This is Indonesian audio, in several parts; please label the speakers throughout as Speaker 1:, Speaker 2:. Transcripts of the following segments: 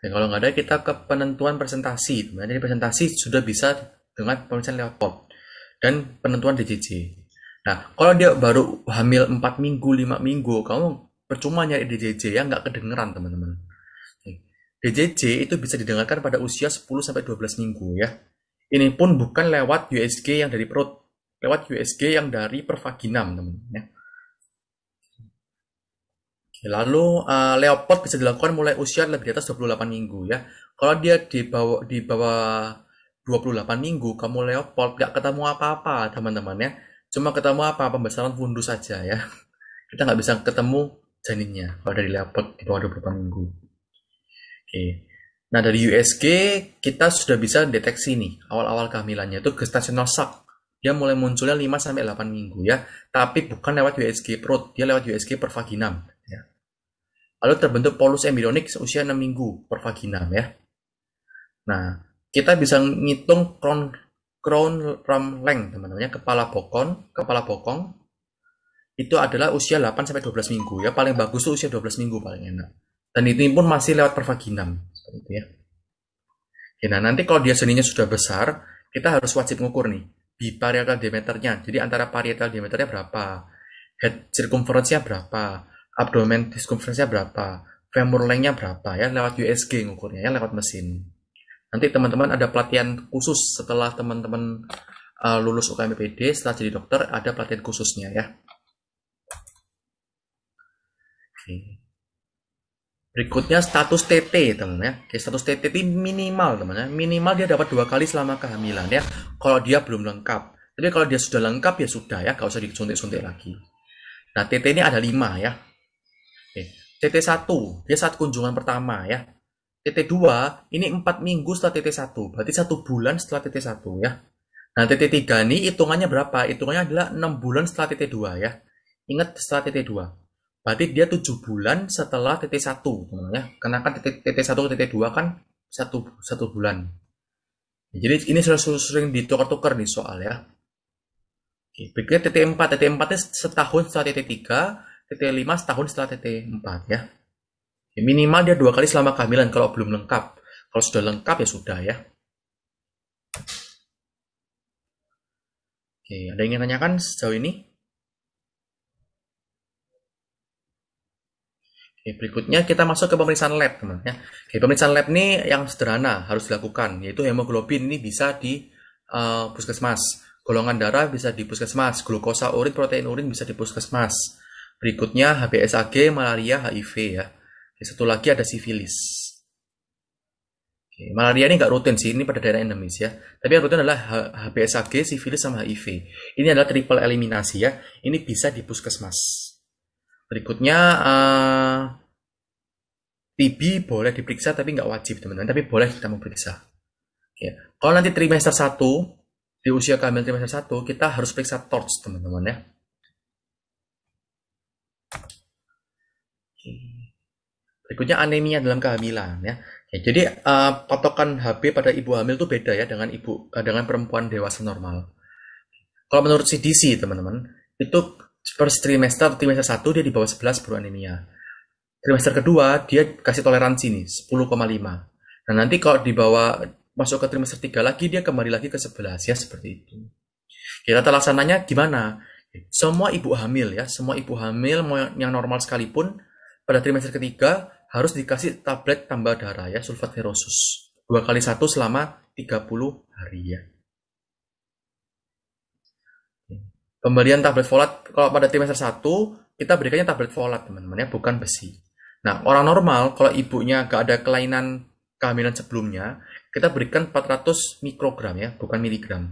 Speaker 1: Dan kalau nggak ada kita ke penentuan presentasi. Jadi presentasi sudah bisa dengan penulisan lewat POP dan penentuan DCC. Nah, kalau dia baru hamil 4 minggu, 5 minggu, kamu percuma nyari DCC ya nggak kedengeran, teman-teman. DCC itu bisa didengarkan pada usia 10-12 minggu ya. Ini pun bukan lewat USG yang dari perut, lewat USG yang dari vagina teman-teman. Ya. Lalu uh, eh, leopard bisa dilakukan mulai usia lebih di atas 28 minggu ya. Kalau dia di bawah di bawah 28 minggu kamu leopard nggak ketemu apa-apa teman-teman ya. Cuma ketemu apa pembesaran fundus saja ya. Kita nggak bisa ketemu janinnya kalau dari leopard di bawah 28 minggu. Oke. Nah dari USG kita sudah bisa deteksi nih awal-awal kehamilannya itu gestational shock. Dia mulai munculnya 5 sampai 8 minggu ya. Tapi bukan lewat USG perut, dia lewat USG per vaginam Lalu terbentuk polus embrionik usia 6 minggu per vagina ya. Nah, kita bisa ngitung crown crown ram length teman-teman ya, kepala bokong, kepala bokong itu adalah usia 8 sampai 12 minggu ya. Paling bagus tuh usia 12 minggu paling enak. Dan ini pun masih lewat per vaginam seperti itu ya. Oke, ya, nah nanti kalau dia seninya sudah besar, kita harus wajib ngukur nih biparietal diameternya. Jadi antara parietal diameternya berapa, head circumference-nya berapa, abdomen circumference berapa, femur length berapa ya lewat USG ngukurnya ya lewat mesin. Nanti teman-teman ada pelatihan khusus setelah teman-teman uh, lulus UKMPD setelah jadi dokter ada pelatihan khususnya ya. Oke. Berikutnya status TT teman teman ya. Oke, status TT ini minimal teman ya. Minimal dia dapat dua kali selama kehamilan ya. Kalau dia belum lengkap. Tapi kalau dia sudah lengkap ya sudah ya, gak usah disuntik-suntik lagi. Nah TT ini ada lima ya. TT1 dia saat kunjungan pertama ya TT2 ini 4 minggu setelah TT1 berarti 1 bulan setelah TT1 ya nah TT3 ini hitungannya berapa hitungannya adalah 6 bulan setelah TT2 ya ingat setelah TT2 berarti dia 7 bulan setelah TT1 teman ya karena kan TT1 ke TT2 kan 1, 1 bulan jadi ini sudah sering ditukar-tukar nih soal ya Oke, berikutnya TT4 TT4 setahun setelah TT3 TT5 setahun setelah TT4 ya. ya. Minimal dia dua kali selama kehamilan kalau belum lengkap. Kalau sudah lengkap ya sudah ya. Oke, ada yang ingin tanyakan sejauh ini? Oke, berikutnya kita masuk ke pemeriksaan lab, teman ya. Oke, pemeriksaan lab ini yang sederhana harus dilakukan, yaitu hemoglobin ini bisa di uh, puskesmas, golongan darah bisa di puskesmas, glukosa urin, protein urin bisa di puskesmas. Berikutnya HBSAG, malaria, HIV ya. Satu lagi ada sifilis. Oke, malaria ini nggak rutin sih, ini pada daerah endemis ya. Tapi yang rutin adalah HBSAG, sifilis, sama HIV. Ini adalah triple eliminasi ya. Ini bisa di puskesmas. Berikutnya uh, eh, TB boleh diperiksa tapi nggak wajib teman-teman, tapi boleh kita memeriksa. Oke, Kalau nanti trimester 1, di usia kehamilan trimester 1, kita harus periksa TORCH teman-teman ya. Oke. Berikutnya anemia dalam kehamilan ya. ya jadi uh, patokan HB pada ibu hamil itu beda ya dengan ibu uh, dengan perempuan dewasa normal. Kalau menurut CDC teman-teman itu per trimester atau trimester 1 dia di bawah 11 baru anemia. Trimester kedua dia kasih toleransi nih 10,5. Nah nanti kalau di bawah masuk ke trimester tiga lagi dia kembali lagi ke 11 ya seperti itu. Kita tata laksananya gimana? Semua ibu hamil ya, semua ibu hamil yang normal sekalipun pada trimester ketiga harus dikasih tablet tambah darah ya, sulfat ferrosus. Dua kali satu selama 30 hari ya. Pemberian tablet folat, kalau pada trimester satu kita berikannya tablet folat teman-teman ya, bukan besi. Nah, orang normal kalau ibunya gak ada kelainan kehamilan sebelumnya, kita berikan 400 mikrogram ya, bukan miligram.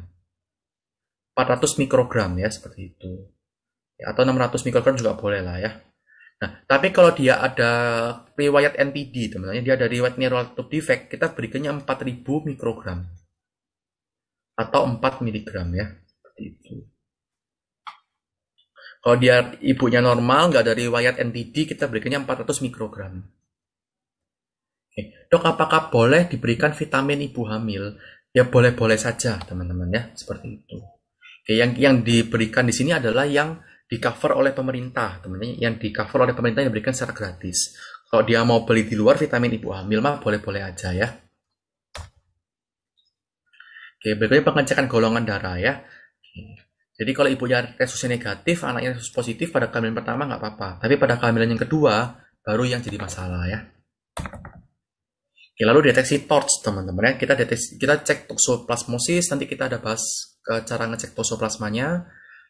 Speaker 1: 400 mikrogram ya, seperti itu. Ya, atau 600 mikrogram juga boleh lah ya. Nah, tapi kalau dia ada riwayat NPD, teman-teman, dia ada riwayat neural tube defect, kita berikannya 4000 mikrogram atau 4 miligram ya, seperti itu. Kalau dia ibunya normal, nggak ada riwayat NPD, kita berikannya 400 mikrogram. Oke. Dok, apakah boleh diberikan vitamin ibu hamil? Ya boleh-boleh saja, teman-teman ya, seperti itu. Oke, yang yang diberikan di sini adalah yang di cover oleh pemerintah temennya yang di cover oleh pemerintah yang diberikan secara gratis kalau dia mau beli di luar vitamin ibu hamil mah boleh-boleh aja ya Oke, berikutnya pengecekan golongan darah ya. Jadi kalau ibunya resusnya negatif, anaknya resus positif pada kehamilan pertama nggak apa-apa. Tapi pada kehamilan yang kedua, baru yang jadi masalah ya. Oke, lalu deteksi TORCH teman-teman ya. Kita deteksi, kita cek toksoplasmosis, nanti kita ada bahas ke cara ngecek toksoplasmanya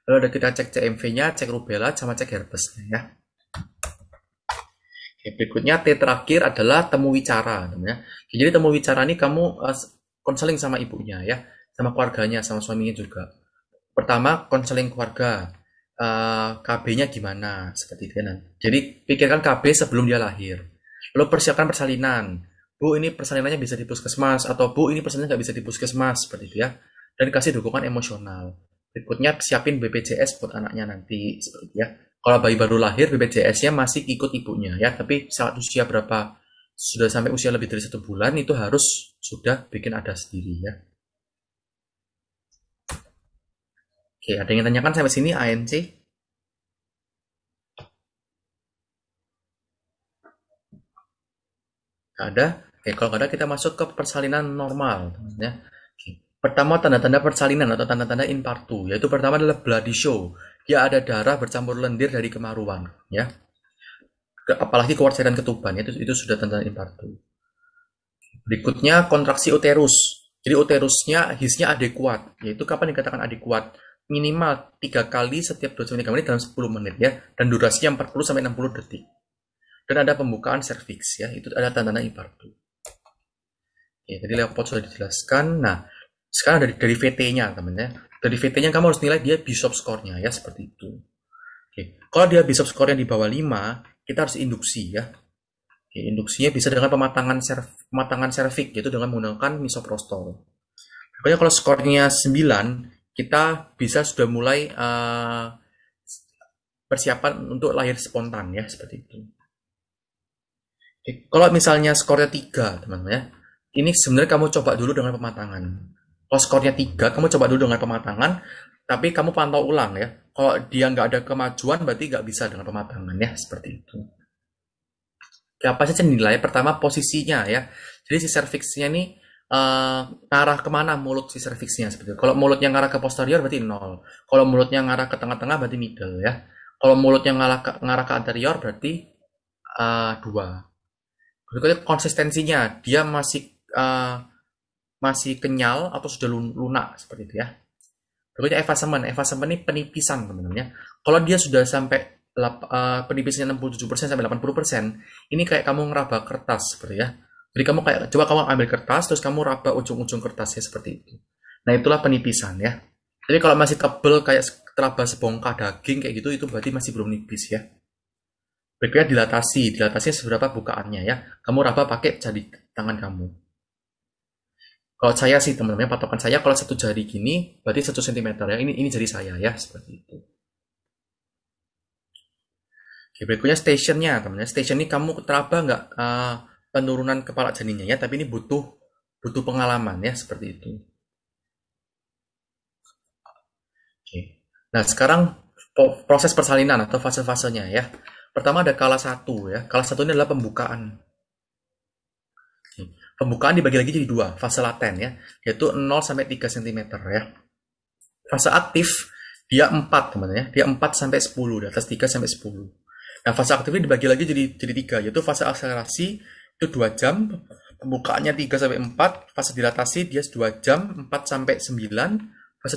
Speaker 1: lalu ada kita cek CMV-nya, cek rubella, sama cek herpesnya ya. Oke, berikutnya T terakhir adalah temu wicara Ya. Jadi temu wicara ini kamu eh, konseling uh, sama ibunya ya, sama keluarganya, sama suaminya juga. Pertama konseling keluarga, uh, eh, KB-nya gimana seperti itu kan. Jadi pikirkan KB sebelum dia lahir. Lalu persiapkan persalinan. Bu ini persalinannya bisa di puskesmas atau bu ini persalinannya nggak bisa di puskesmas seperti itu ya. Dan kasih dukungan emosional berikutnya siapin BPJS buat anaknya nanti seperti ya kalau bayi baru lahir BPJS-nya masih ikut ibunya ya tapi saat usia berapa sudah sampai usia lebih dari satu bulan itu harus sudah bikin ada sendiri ya oke ada yang tanyakan sampai sini ANC ada oke kalau ada kita masuk ke persalinan normal ya Pertama tanda-tanda persalinan atau tanda-tanda impartu yaitu pertama adalah bloody show. Dia ada darah bercampur lendir dari kemaruan, ya. Apalagi kewarjaran ketuban, itu itu sudah tanda impartu Berikutnya kontraksi uterus. Jadi uterusnya hisnya adekuat, yaitu kapan dikatakan adekuat? Minimal tiga kali setiap 23 menit dalam 10 menit ya, dan durasinya 40 sampai 60 detik. Dan ada pembukaan serviks ya, itu ada tanda-tanda impartu ya jadi leopot sudah dijelaskan. Nah, sekarang dari dari VT-nya temennya dari VT-nya kamu harus nilai dia bishop skornya ya seperti itu oke kalau dia bishop skornya di bawah 5 kita harus induksi ya oke, induksinya bisa dengan pematangan serv pematangan servik yaitu dengan menggunakan misoprostol pokoknya kalau skornya 9 kita bisa sudah mulai uh, persiapan untuk lahir spontan ya seperti itu oke, kalau misalnya skornya 3 teman-teman ya ini sebenarnya kamu coba dulu dengan pematangan kalau skornya 3, kamu coba dulu dengan pematangan, tapi kamu pantau ulang ya. Kalau dia nggak ada kemajuan, berarti nggak bisa dengan pematangan ya, seperti itu. Oke, apa saja nilai? Pertama, posisinya ya. Jadi si cervixnya ini uh, eh, arah kemana mulut si cervixnya seperti itu. Kalau mulutnya ngarah ke posterior berarti nol. Kalau mulutnya ngarah ke tengah-tengah berarti middle ya. Kalau mulutnya ngarah ke, ngarah ke anterior berarti uh, dua. Berikutnya konsistensinya dia masih uh, masih kenyal atau sudah lunak seperti itu ya. Berikutnya effacement. Effacement ini penipisan teman-teman ya. Kalau dia sudah sampai uh, penipisnya 67% sampai 80%, ini kayak kamu ngeraba kertas seperti ya. Jadi kamu kayak coba kamu ambil kertas terus kamu raba ujung-ujung kertasnya seperti itu. Nah, itulah penipisan ya. Jadi kalau masih tebel kayak teraba sebongkah daging kayak gitu itu berarti masih belum nipis ya. Berikutnya dilatasi, dilatasi seberapa bukaannya ya. Kamu raba pakai jadi tangan kamu kalau saya sih teman-teman patokan saya kalau satu jari gini berarti satu sentimeter ya ini ini jari saya ya seperti itu Oke, berikutnya stationnya teman-teman station ini kamu teraba nggak uh, penurunan kepala janinnya ya tapi ini butuh butuh pengalaman ya seperti itu Oke. nah sekarang proses persalinan atau fase-fasenya ya pertama ada kala satu ya kala satu ini adalah pembukaan pembukaan dibagi lagi jadi dua, fase laten ya, yaitu 0 sampai 3 cm ya. Fase aktif dia 4 teman ya, dia 4 sampai 10, di atas 3 sampai 10. Nah, fase aktif ini dibagi lagi jadi jadi 3, yaitu fase akselerasi itu 2 jam, pembukaannya 3 sampai 4, fase dilatasi dia 2 jam, 4 sampai 9, fase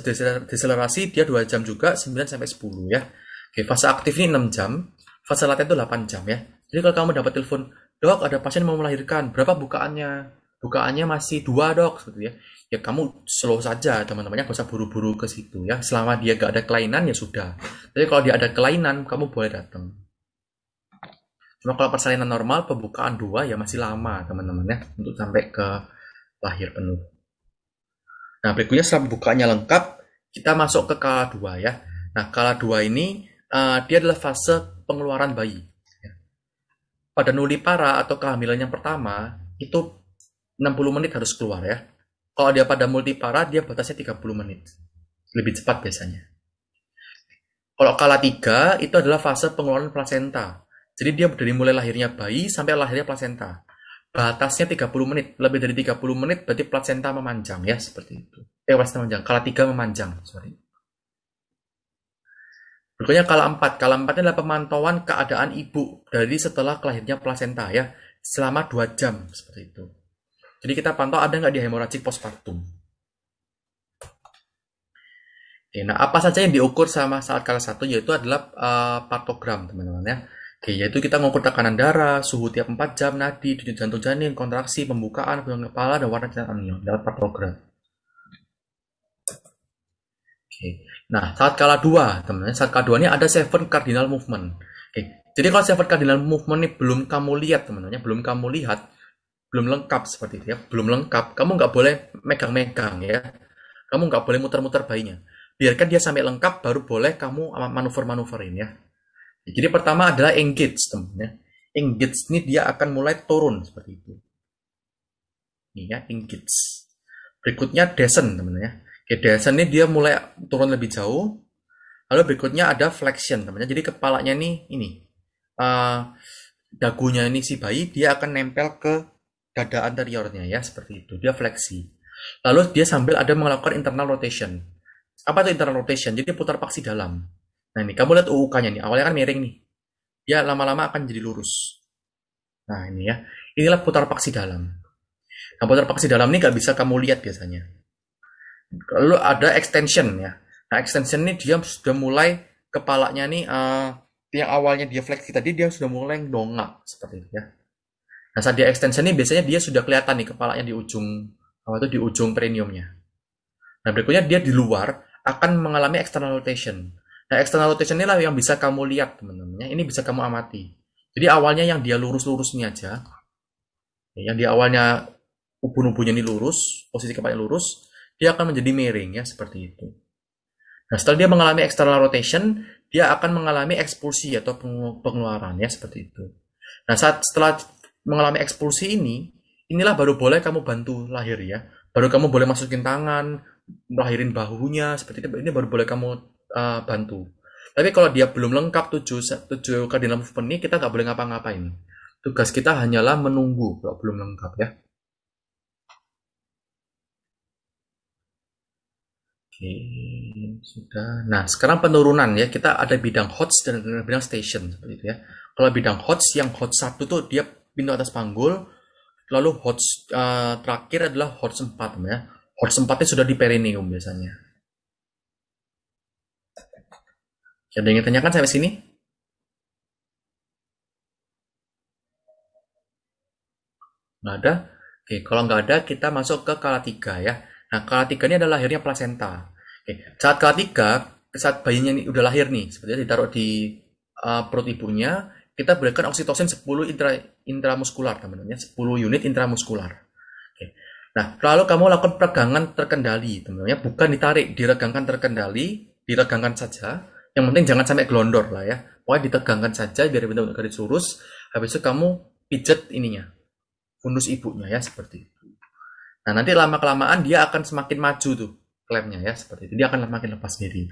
Speaker 1: deselerasi dia 2 jam juga, 9 sampai 10 ya. Oke, fase aktif ini 6 jam, fase laten itu 8 jam ya. Jadi kalau kamu dapat telepon dok ada pasien mau melahirkan berapa bukaannya bukaannya masih dua dok seperti ya ya kamu slow saja teman-temannya gak usah buru-buru ke situ ya selama dia gak ada kelainan ya sudah tapi kalau dia ada kelainan kamu boleh datang cuma kalau persalinan normal pembukaan dua ya masih lama teman-teman ya untuk sampai ke lahir penuh nah berikutnya setelah pembukaannya lengkap kita masuk ke kala dua ya nah kala dua ini uh, dia adalah fase pengeluaran bayi pada nuli para atau kehamilan yang pertama itu 60 menit harus keluar ya. Kalau dia pada multi para dia batasnya 30 menit. Lebih cepat biasanya. Kalau kala tiga itu adalah fase pengeluaran plasenta. Jadi dia dari mulai lahirnya bayi sampai lahirnya plasenta. Batasnya 30 menit. Lebih dari 30 menit berarti plasenta memanjang ya seperti itu. Eh plasenta memanjang. Kala tiga memanjang, sorry. Berikutnya kala empat. Kala empatnya adalah pemantauan keadaan ibu dari setelah kelahirnya plasenta ya. Selama dua jam seperti itu. Jadi kita pantau ada nggak di hemoragik postpartum. Oke, nah apa saja yang diukur sama saat kala satu yaitu adalah uh, eh, patogram teman-teman ya. Oke, yaitu kita mengukur tekanan darah, suhu tiap 4 jam, nadi, denyut jantung janin, kontraksi, pembukaan, puyung kepala, dan warna celananya dalam patogram. Oke. Nah, saat kala dua, teman-teman, saat kala dua ini ada seven cardinal movement. Oke. Jadi kalau seven cardinal movement ini belum kamu lihat, teman-teman, ya, belum kamu lihat, belum lengkap seperti itu ya, belum lengkap, kamu nggak boleh megang-megang ya. Kamu nggak boleh muter-muter bayinya. Biarkan dia sampai lengkap, baru boleh kamu manuver-manuverin ya. Jadi pertama adalah engage, teman-teman. Ya. Engage ini dia akan mulai turun seperti itu. Ini ya, engage. Berikutnya descent, teman-teman ya ini dia mulai turun lebih jauh. Lalu berikutnya ada flexion teman-teman. Jadi kepalanya ini ini uh, dagunya ini si bayi dia akan nempel ke dada anteriornya ya seperti itu. Dia fleksi. Lalu dia sambil ada melakukan internal rotation. Apa itu internal rotation? Jadi putar paksi dalam. Nah ini kamu lihat UUK-nya nih. Awalnya kan miring nih. Dia lama-lama akan jadi lurus. Nah ini ya. Inilah putar paksi dalam. Nah, putar paksi dalam ini nggak bisa kamu lihat biasanya lalu ada extension ya nah extension ini dia sudah mulai kepalanya nih uh, yang awalnya dia fleksi tadi dia sudah mulai dongak seperti itu ya nah saat dia extension ini biasanya dia sudah kelihatan nih kepalanya di ujung apa itu di ujung premiumnya nah berikutnya dia di luar akan mengalami external rotation nah external rotation inilah yang bisa kamu lihat teman-teman ini bisa kamu amati jadi awalnya yang dia lurus-lurus ini aja yang di awalnya ubun-ubunnya ini lurus posisi kepalanya lurus dia akan menjadi miring ya seperti itu. Nah, setelah dia mengalami external rotation, dia akan mengalami ekspulsi atau pengeluaran ya seperti itu. Nah, saat setelah mengalami ekspulsi ini, inilah baru boleh kamu bantu lahir ya. Baru kamu boleh masukin tangan, melahirin bahunya seperti itu. Ini baru boleh kamu uh, bantu. Tapi kalau dia belum lengkap tujuh tujuh cardinal movement ini, kita nggak boleh ngapa-ngapain. Tugas kita hanyalah menunggu kalau belum lengkap ya. Oke, sudah. Nah, sekarang penurunan ya. Kita ada bidang hots dan bidang station seperti itu ya. Kalau bidang hots yang hots satu tuh dia pintu atas panggul, lalu hots uh, terakhir adalah hots 4 ya. Hots 4 itu sudah di perineum biasanya. Ada yang ditanyakan sampai sini? Nggak ada? Oke, kalau nggak ada kita masuk ke kala 3 ya. Nah, kala 3 ini adalah lahirnya placenta. Oke. Saat ketika saat bayinya ini udah lahir nih, seperti ditaruh di uh, perut ibunya, kita berikan oksitosin 10 intra, intramuskular teman-teman ya, 10 unit intramuskular. Oke. Nah, kalau kamu lakukan peregangan terkendali, teman-teman bukan ditarik, diregangkan terkendali, diregangkan saja. Yang penting jangan sampai gelondor lah ya. Pokoknya ditegangkan saja biar benar-benar garis lurus. Habis itu kamu pijet ininya, fundus ibunya ya seperti itu. Nah, nanti lama-kelamaan dia akan semakin maju tuh klaimnya ya seperti itu dia akan makin lepas sendiri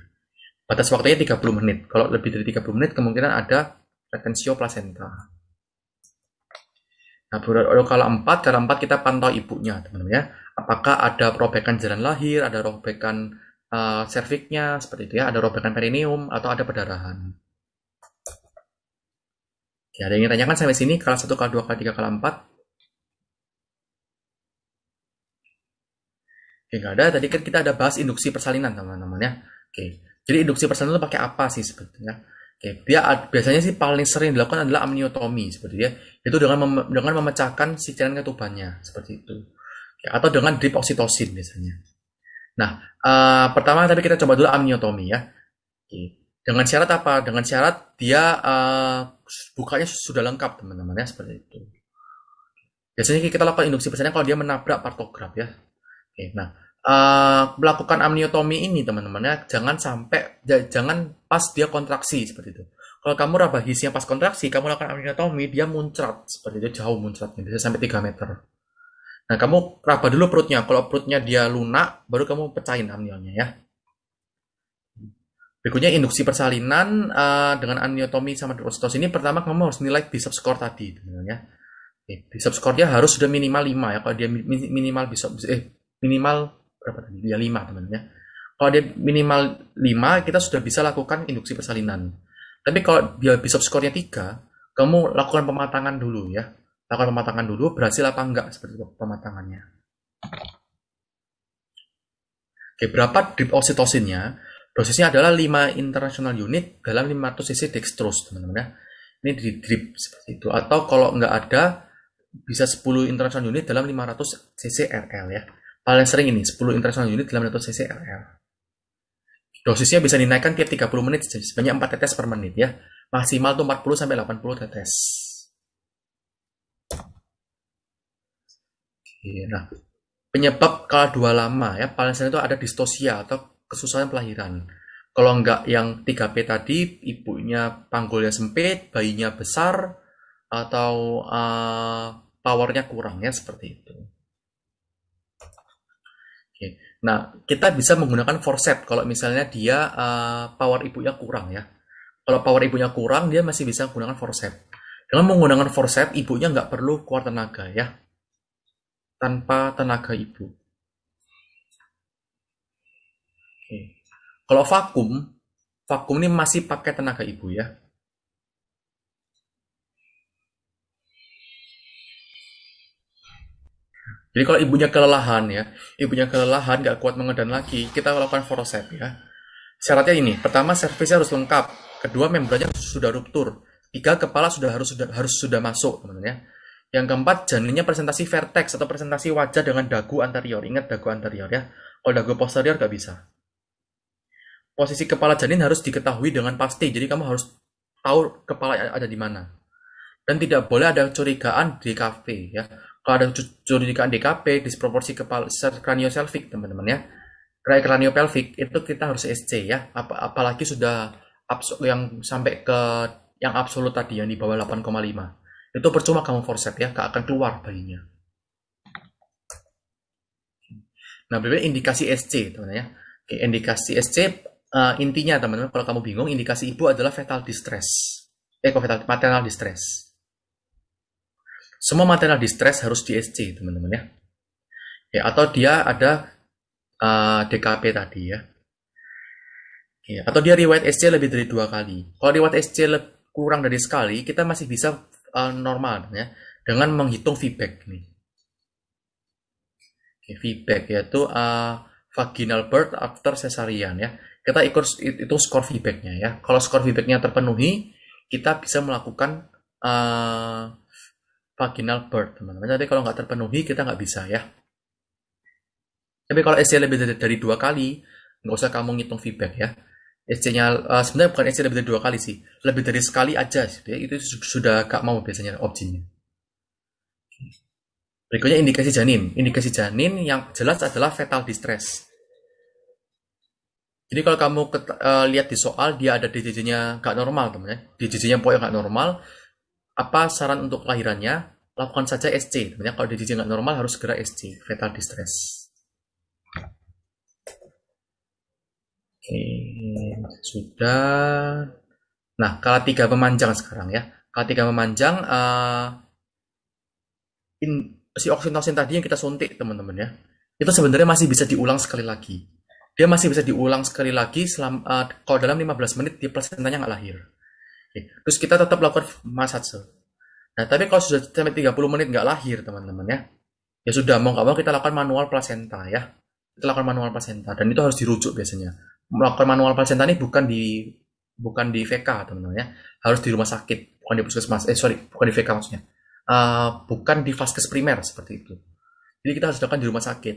Speaker 1: batas waktunya 30 menit kalau lebih dari 30 menit kemungkinan ada retensio placenta nah baru oh, kalau 4 kalau 4 kita pantau ibunya teman-teman ya apakah ada robekan jalan lahir ada robekan uh, serviknya seperti itu ya ada robekan perineum atau ada perdarahan ya ada yang ditanyakan sampai sini kalau 1 kalau 2 kalau 3 kalau 4 Oke, nggak ada. Tadi kan kita ada bahas induksi persalinan, teman-teman ya. Oke. Jadi induksi persalinan itu pakai apa sih sebetulnya? Oke, dia biasanya sih paling sering dilakukan adalah amniotomi seperti dia ya. Itu dengan mem dengan memecahkan si cairan ketubannya seperti itu. Oke, atau dengan drip oksitosin biasanya. Nah, uh, pertama tadi kita coba dulu amniotomi ya. Oke. Dengan syarat apa? Dengan syarat dia uh, bukanya sudah lengkap teman-teman ya seperti itu. Biasanya kita lakukan induksi persalinan kalau dia menabrak partograf ya. Oke, nah uh, melakukan amniotomi ini teman-teman ya jangan sampai jangan pas dia kontraksi seperti itu. Kalau kamu raba hisnya pas kontraksi, kamu lakukan amniotomi, dia muncrat seperti itu jauh muncratnya bisa sampai 3 meter. Nah, kamu raba dulu perutnya. Kalau perutnya dia lunak, baru kamu pecahin amnionya ya. Berikutnya induksi persalinan uh, dengan amniotomi sama drostos ini pertama kamu harus nilai bicep score tadi ya. Eh, bicep score harus sudah minimal 5 ya. Kalau dia minimal bisa eh minimal berapa tadi? Ya 5 teman-teman ya. Kalau dia minimal 5, kita sudah bisa lakukan induksi persalinan. Tapi kalau dia bishop skornya 3, kamu lakukan pematangan dulu ya. Lakukan pematangan dulu, berhasil apa enggak seperti itu pematangannya. Oke, berapa drip oksitosinnya? Dosisnya adalah 5 international unit dalam 500 cc dextrose, teman-teman ya. Ini di drip seperti itu. Atau kalau enggak ada, bisa 10 international unit dalam 500 cc RL ya. Paling sering ini 10 international unit dalam satu cc RL. Dosisnya bisa dinaikkan tiap 30 menit sebanyak 4 tetes per menit ya. Maksimal tuh 40 sampai 80 tetes. Oke, nah penyebab kala dua lama ya paling sering itu ada distosia atau kesusahan pelahiran. Kalau enggak yang 3P tadi, ibunya panggulnya sempit, bayinya besar, atau uh, powernya kurang ya seperti itu. Nah, kita bisa menggunakan forceps kalau misalnya dia uh, power ibunya kurang ya. Kalau power ibunya kurang, dia masih bisa menggunakan forceps. Dengan menggunakan forceps, ibunya nggak perlu keluar tenaga ya. Tanpa tenaga ibu. Oke. Kalau vakum, vakum ini masih pakai tenaga ibu ya. Jadi kalau ibunya kelelahan ya, ibunya kelelahan nggak kuat mengedan lagi, kita lakukan forosep ya. Syaratnya ini, pertama servisnya harus lengkap, kedua membrannya sudah ruptur, tiga kepala sudah harus sudah harus sudah masuk teman-teman ya. Yang keempat janinnya presentasi vertex atau presentasi wajah dengan dagu anterior. Ingat dagu anterior ya. Kalau dagu posterior nggak bisa. Posisi kepala janin harus diketahui dengan pasti. Jadi kamu harus tahu kepala ada di mana. Dan tidak boleh ada curigaan di kafe ya kalau ada di DKP, disproporsi kepala kranioselvik, teman-teman ya. Kraniopelvik itu kita harus SC ya. Ap apalagi sudah yang sampai ke yang absolut tadi yang di bawah 8,5. Itu percuma kamu forset ya, gak akan keluar bayinya. Nah, berbeda indikasi SC, teman-teman ya. Oke, indikasi SC uh, eh, intinya teman-teman kalau kamu bingung indikasi ibu adalah fetal distress. Eh, fetal maternal distress. Semua material distress harus di SC, teman-teman ya. ya. Atau dia ada uh, eh, DKP tadi ya. ya. Atau dia riwayat SC lebih dari dua kali. Kalau riwayat SC kurang dari sekali, kita masih bisa uh, normal ya dengan menghitung feedback nih. Oke, feedback yaitu uh, vaginal birth after cesarean ya. Kita ikut itu skor feedbacknya ya. Kalau skor feedbacknya terpenuhi, kita bisa melakukan uh, vaginal birth teman-teman jadi kalau nggak terpenuhi kita nggak bisa ya tapi kalau SC lebih dari, dari dua kali nggak usah kamu ngitung feedback ya SC-nya uh, eh, sebenarnya bukan SC lebih dari dua kali sih lebih dari sekali aja sih. itu sudah gak mau biasanya opsinya Berikutnya indikasi janin. Indikasi janin yang jelas adalah fetal distress. Jadi kalau kamu eh, lihat di soal dia ada DJJ-nya nggak normal teman teman ya. DJJ-nya pokoknya nggak normal, apa saran untuk kelahirannya? Lakukan saja SC. Sebenarnya kalau dia nggak normal harus segera SC, fetal distress. Oke, sudah. Nah, kalau tiga memanjang sekarang ya. kalau tiga memanjang, uh, in, si oksitosin tadi yang kita suntik teman-teman ya, itu sebenarnya masih bisa diulang sekali lagi. Dia masih bisa diulang sekali lagi selama, uh, eh, kalau dalam 15 menit di plasentanya nggak lahir. Eh, terus kita tetap lakukan massage. Nah, tapi kalau sudah sampai 30 menit nggak lahir, teman-teman ya. Ya sudah, mau nggak mau kita lakukan manual placenta ya. Kita lakukan manual placenta dan itu harus dirujuk biasanya. Melakukan manual placenta ini bukan di bukan di VK, teman-teman ya. Harus di rumah sakit, bukan di puskesmas. Eh, sorry, bukan di VK maksudnya. Uh, bukan di vaskes primer seperti itu. Jadi kita harus lakukan di rumah sakit.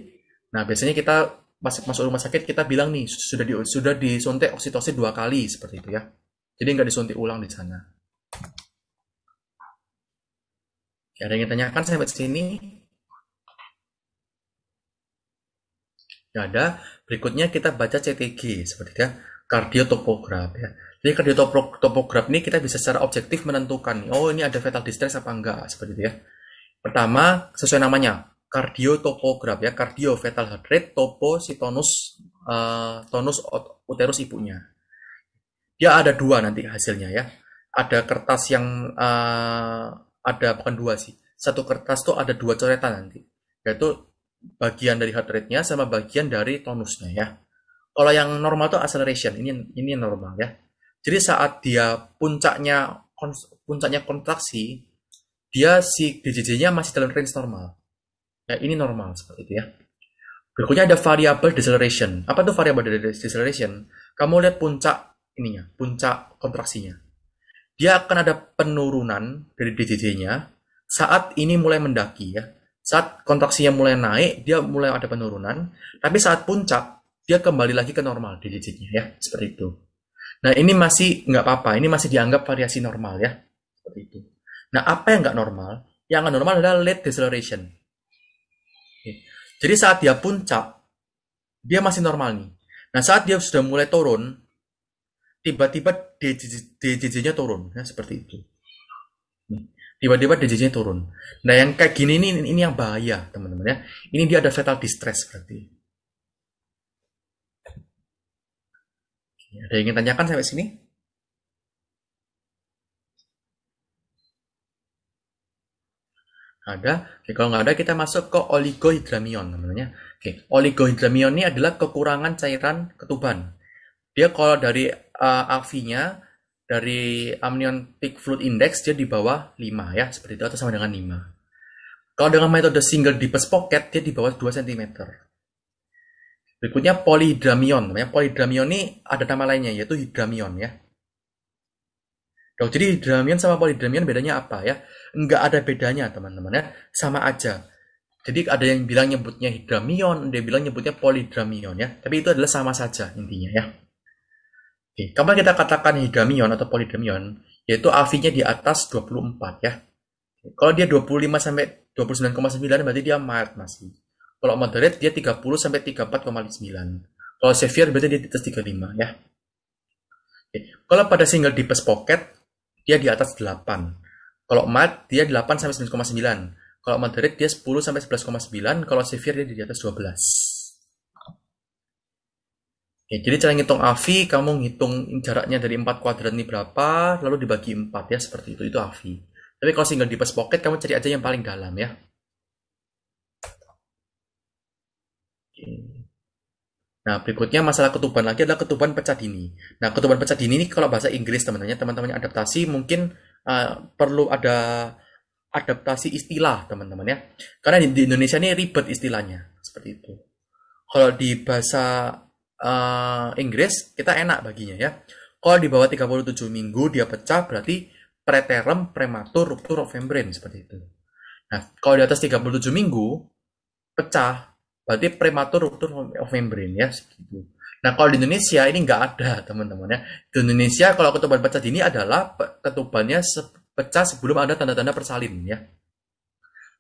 Speaker 1: Nah, biasanya kita masuk masuk rumah sakit kita bilang nih sudah di, sudah disuntik oksitosin dua kali seperti itu ya jadi nggak disuntik ulang di sana. Ya, ada yang ditanyakan sampai sini? Nggak ada. Berikutnya kita baca CTG seperti ya kardiotopograf ya. Jadi kardiotopograf ini kita bisa secara objektif menentukan, oh ini ada fetal distress apa enggak seperti itu ya. Pertama sesuai namanya kardiotopograf ya, kardio fetal heart rate, topo eh, tonus uh, tonus uterus ibunya. Ya ada dua nanti hasilnya ya ada kertas yang uh, ada bukan dua sih satu kertas tuh ada dua coretan nanti yaitu bagian dari heart rate-nya sama bagian dari tonusnya ya kalau yang normal tuh acceleration ini ini normal ya jadi saat dia puncaknya puncaknya kontraksi dia si DJJ-nya masih dalam range normal ya ini normal seperti itu ya berikutnya ada variable deceleration apa tuh variable deceleration kamu lihat puncak ininya, puncak kontraksinya. Dia akan ada penurunan dari ddd nya saat ini mulai mendaki ya. Saat kontraksinya mulai naik, dia mulai ada penurunan, tapi saat puncak dia kembali lagi ke normal ddd nya ya, seperti itu. Nah ini masih nggak apa-apa, ini masih dianggap variasi normal ya, seperti itu. Nah apa yang nggak normal? Yang nggak normal adalah late deceleration. Jadi saat dia puncak, dia masih normal nih. Nah saat dia sudah mulai turun, tiba-tiba DJJ-nya turun ya seperti itu tiba-tiba DJJ nya turun nah yang kayak gini ini ini yang bahaya teman-teman ya ini dia ada fatal distress berarti ada yang ingin tanyakan sampai sini ada Oke, kalau nggak ada kita masuk ke oligohidramion namanya Oke, oligohidramion ini adalah kekurangan cairan ketuban dia kalau dari uh, eh, AV-nya dari amniotic fluid index dia di bawah 5 ya, seperti itu atau sama dengan 5. Kalau dengan metode single deepest pocket dia di bawah 2 cm. Berikutnya polydramion, Namanya polihidamion ini ada nama lainnya yaitu hidramion ya. Dok, jadi hidramion sama polydramion bedanya apa ya? Enggak ada bedanya, teman-teman ya. Sama aja. Jadi ada yang bilang nyebutnya hidramion, dia bilang nyebutnya polihidamion ya. Tapi itu adalah sama saja intinya ya. Oke, kapan kita katakan hidamion atau polidamion? Yaitu AV-nya di atas 24 ya. Kalau dia 25 sampai 29,9 berarti dia mild masih. Kalau moderate dia 30 sampai 34,9. Kalau severe berarti dia di atas 35 ya. Oke. Kalau pada single deepest pocket dia di atas 8. Kalau mild dia 8 sampai 9,9. Kalau moderate dia 10 sampai 11,9, kalau severe dia di atas 12. Ya, jadi cara ngitung AVI, kamu ngitung jaraknya dari 4 kuadran ini berapa, lalu dibagi 4 ya, seperti itu, itu AVI. Tapi kalau single deepest pocket, kamu cari aja yang paling dalam ya. Oke. Nah, berikutnya masalah ketuban lagi adalah ketuban pecah dini. Nah, ketuban pecah dini ini kalau bahasa Inggris teman-temannya, teman teman yang adaptasi mungkin uh, perlu ada adaptasi istilah teman-teman ya. Karena di, di Indonesia ini ribet istilahnya, seperti itu. Kalau di bahasa uh, Inggris kita enak baginya ya. Kalau di bawah 37 minggu dia pecah berarti preterm, prematur, ruptur of membrane seperti itu. Nah, kalau di atas 37 minggu pecah berarti prematur, ruptur of membrane ya itu. Nah, kalau di Indonesia ini nggak ada, teman-teman ya. Di Indonesia kalau ketuban pecah dini adalah ketubannya pecah sebelum ada tanda-tanda persalin ya.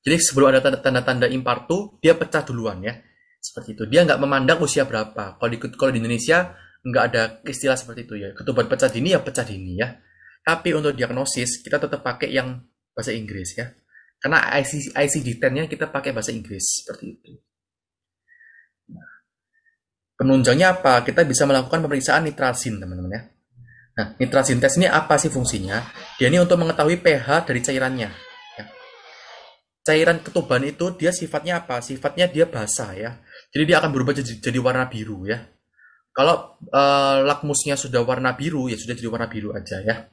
Speaker 1: Jadi sebelum ada tanda-tanda impartu, dia pecah duluan ya seperti itu dia nggak memandang usia berapa kalau di kalau di Indonesia nggak ada istilah seperti itu ya ketuban pecah dini ya pecah dini ya tapi untuk diagnosis kita tetap pakai yang bahasa Inggris ya karena IC ICD-10-nya kita pakai bahasa Inggris seperti itu nah, penunjangnya apa? Kita bisa melakukan pemeriksaan nitrasin, teman-teman ya. Nah, nitrasin tes ini apa sih fungsinya? Dia ini untuk mengetahui pH dari cairannya. Ya. Cairan ketuban itu dia sifatnya apa? Sifatnya dia basah ya. Jadi dia akan berubah jadi, jadi warna biru ya. Kalau uh, lakmusnya sudah warna biru ya sudah jadi warna biru aja ya.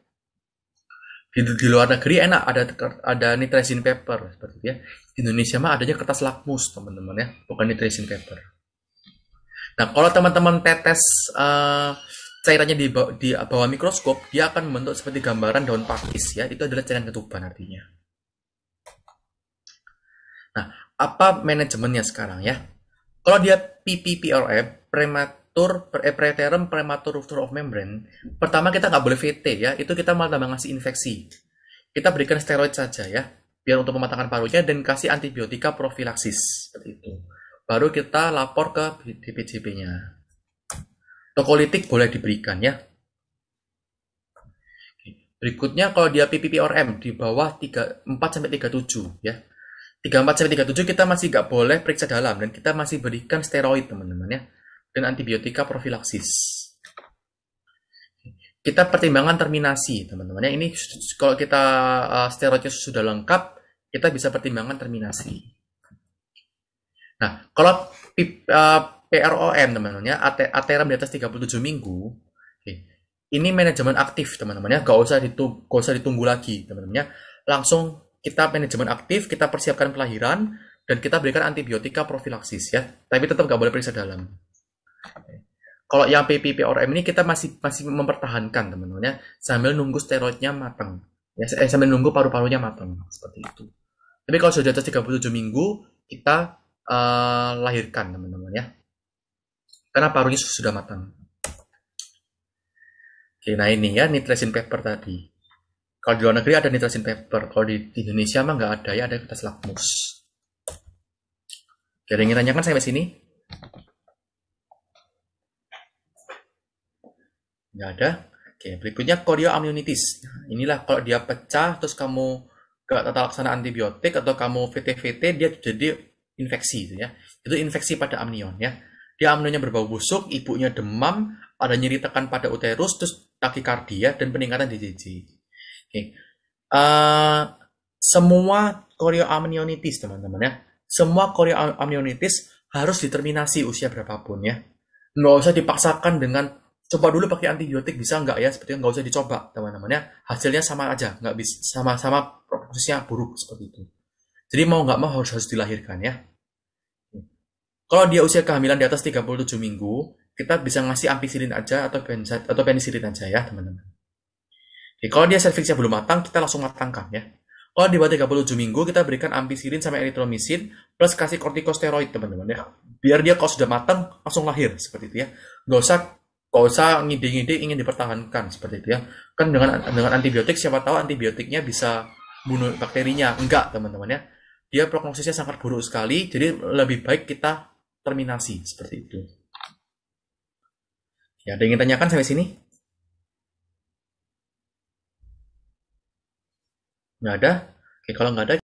Speaker 1: Di, di luar negeri enak ada ada nitrogen paper seperti itu ya. Indonesia mah adanya kertas lakmus teman-teman ya, bukan nitrogen paper. Nah kalau teman-teman tetes uh, cairannya di, di bawah mikroskop dia akan membentuk seperti gambaran daun pakis ya. Itu adalah cairan ketuban artinya. Nah apa manajemennya sekarang ya? kalau dia PPPRM, prematur eh, preterm prematur rupture of membrane pertama kita nggak boleh VT ya itu kita malah tambah ngasih infeksi kita berikan steroid saja ya biar untuk mematangkan parunya dan kasih antibiotika profilaksis seperti itu baru kita lapor ke DPJP-nya tokolitik boleh diberikan ya berikutnya kalau dia PPPRM di bawah 3, 4 sampai 37 ya 34 sampai 37 kita masih nggak boleh periksa dalam dan kita masih berikan steroid teman-teman ya dan antibiotika profilaksis. Kita pertimbangan terminasi teman-teman ya ini kalau kita uh, steroidnya sudah lengkap kita bisa pertimbangan terminasi. Nah kalau uh, eh, PROM teman-teman ya ATRM di atas 37 minggu ini manajemen aktif teman-teman ya gak usah ditunggu, gak usah ditunggu lagi teman-teman ya langsung kita manajemen aktif, kita persiapkan kelahiran, dan kita berikan antibiotika profilaksis ya. Tapi tetap nggak boleh periksa dalam. Kalau yang PPPRM ini kita masih masih mempertahankan teman-teman ya, sambil nunggu steroidnya matang. Ya, eh, sambil nunggu paru-parunya matang seperti itu. Tapi kalau sudah di atas 37 minggu, kita uh, lahirkan teman-teman ya. Karena parunya sudah matang. Oke, nah ini ya nitrogen paper tadi. Kalau di luar negeri ada nitrogen paper, kalau di, di Indonesia mah nggak ada ya, ada kertas lakmus. Jadi ingin tanyakan sampai sini? Nggak ada. Oke, berikutnya chorioamnionitis. Inilah kalau dia pecah, terus kamu ke tata laksana antibiotik atau kamu VTVT dia jadi infeksi. itu ya. Itu infeksi pada amnion ya. Dia amnionnya berbau busuk, ibunya demam, ada nyeri tekan pada uterus, terus takikardia dan peningkatan DJJ. Okay. Uh, eh, semua chorioamnionitis teman-teman ya. Semua chorioamnionitis harus diterminasi usia berapapun ya. Nggak usah dipaksakan dengan coba dulu pakai antibiotik bisa nggak ya? Seperti nggak usah dicoba teman-teman ya. Hasilnya sama aja, nggak bisa sama-sama prosesnya buruk seperti itu. Jadi mau nggak mau harus harus dilahirkan ya. Kalau dia usia kehamilan di atas 37 minggu, kita bisa ngasih ampicillin aja atau penicillin atau aja ya teman-teman. Oke, kalau dia serviksnya belum matang, kita langsung matangkan ya. Kalau oh, di bawah 37 minggu, kita berikan ampicillin sama eritromisin, plus kasih kortikosteroid, teman-teman ya. Biar dia kalau sudah matang, langsung lahir, seperti itu ya. Nggak usah Gak usah ngide-ngide ingin dipertahankan seperti itu ya. Kan dengan dengan antibiotik siapa tahu antibiotiknya bisa bunuh bakterinya. Enggak, teman-teman ya. Dia prognosisnya sangat buruk sekali, jadi lebih baik kita terminasi seperti itu. Ya, ada yang ingin tanyakan sampai sini? nggak ada oke kalau nggak ada